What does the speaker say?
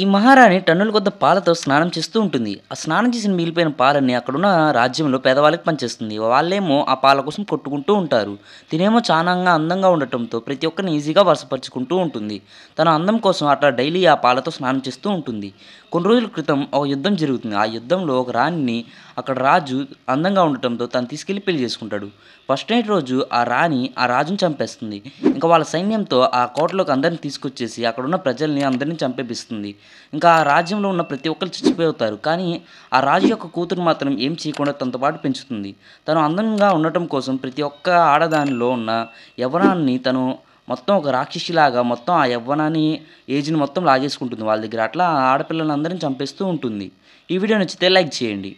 ఈ మహారాణి టన్నుల కొద్ద పాలతో స్నానం చేస్తూ ఉంటుంది ఆ స్నానం చేసిన మిగిలిపోయిన పాలని అక్కడున్న రాజ్యంలో పేదవాళ్ళకి పనిచేస్తుంది వాళ్ళేమో ఆ పాల కోసం కొట్టుకుంటూ ఉంటారు తినేమో చానాంగా అందంగా ఉండటంతో ప్రతి ఒక్కరిని ఈజీగా వరుసపరుచుకుంటూ ఉంటుంది తన అందం కోసం అట్లా డైలీ ఆ పాలతో స్నానం చేస్తూ ఉంటుంది కొన్ని రోజుల క్రితం ఒక యుద్ధం జరుగుతుంది ఆ యుద్ధంలో ఒక రాణిని అక్కడ రాజు అందంగా ఉండటంతో తను తీసుకెళ్లి పెళ్లి చేసుకుంటాడు ఫస్ట్ నైట్ రోజు ఆ రాణి ఆ రాజుని చంపేస్తుంది ఇంకా వాళ్ళ సైన్యంతో ఆ కోటలోకి అందరిని తీసుకొచ్చేసి అక్కడున్న ప్రజల్ని అందరినీ చంపేపిస్తుంది ఇంకా ఆ రాజ్యంలో ఉన్న ప్రతి ఒక్కరు చచ్చిపోతారు కానీ ఆ రాజు యొక్క కూతురు మాత్రం ఏం చేయకుండా తనతో పాటు పెంచుతుంది తను అందంగా ఉండటం కోసం ప్రతి ఒక్క ఆడదానిలో ఉన్న యవ్వనాన్ని తను మొత్తం ఒక రాక్షసిలాగా మొత్తం ఆ యవ్వనాన్ని ఏజ్ని మొత్తం లాగేసుకుంటుంది వాళ్ళ దగ్గర అట్లా ఆడపిల్లలందరిని చంపేస్తూ ఉంటుంది ఈ వీడియో నచ్చితే లైక్ చేయండి